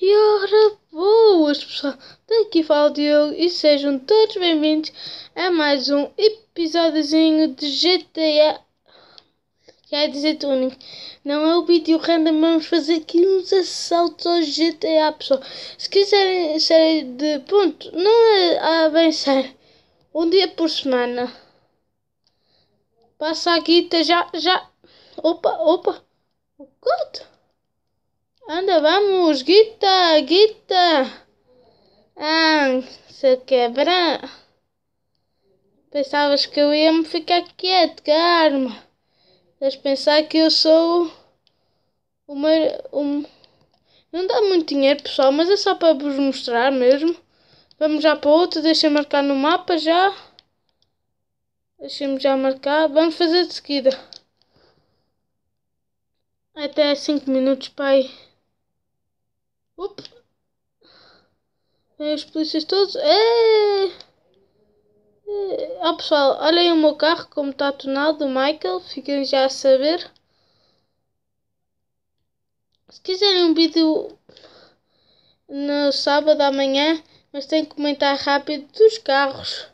E ora boas pessoal, daqui fala o Diogo e sejam todos bem-vindos a mais um episódiozinho de GTA é dizer tuning, não é o vídeo random, vamos fazer aqui uns assaltos ao GTA pessoal Se quiserem ser de ponto, não é a bem ser um dia por semana Passa aqui, guita tá já, já, opa, opa, o gato Anda, vamos, guita, guita. Ah, se quebra Pensavas que eu ia me ficar quieto, Carmo. Mas pensar que eu sou o meu. Não dá muito dinheiro, pessoal, mas é só para vos mostrar mesmo. Vamos já para outro, deixa marcar no mapa já. Deixa-me já marcar. Vamos fazer de seguida. Até 5 minutos, pai. Opa. Vem é, os polícias todos. É. é. Ah, pessoal, olhem o meu carro como está tonado, do Michael. Fiquem já a saber. Se quiserem um vídeo no sábado amanhã, mas tenho que comentar rápido dos carros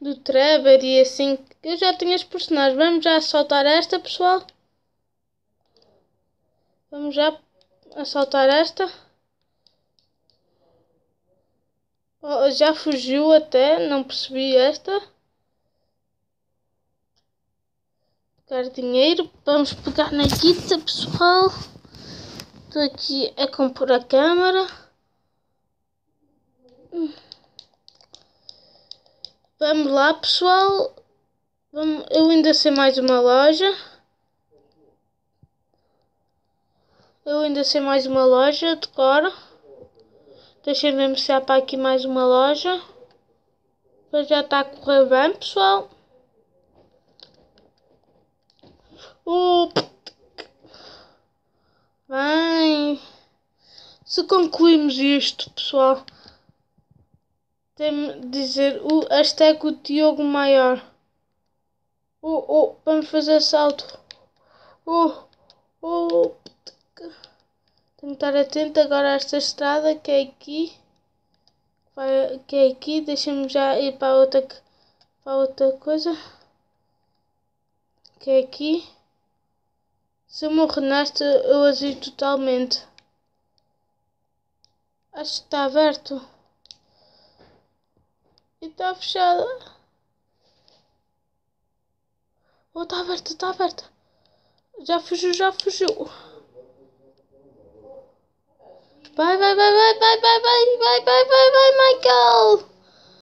do Trevor e assim. Eu já tenho as personagens. Vamos já soltar esta, pessoal. Vamos já assaltar esta. já fugiu até, não percebi esta. Pegar dinheiro, vamos pegar na guita pessoal. Estou aqui a compor a câmara. Vamos lá pessoal. Vamos, eu ainda sei mais uma loja. Eu ainda sei mais uma loja de cor. Deixa eu ver há para aqui mais uma loja. Mas já está a correr bem, pessoal. O... Bem... Se concluímos isto, pessoal... Tem de dizer o hashtag o Diogo Maior. Oh, oh, vamos fazer salto. Oh, oh... Tenho que estar atento agora a esta estrada que é aqui. Que é aqui. Deixa-me já ir para outra, para outra coisa. Que é aqui. Se eu morrer nesta, eu agi totalmente. Acho que está aberto. E está fechada. Oh, está aberto, está aberto. Já fugiu, já fugiu. Bye, bye, bye, bye, bye, bye, bye, bye, bye, bye, bye, Michael.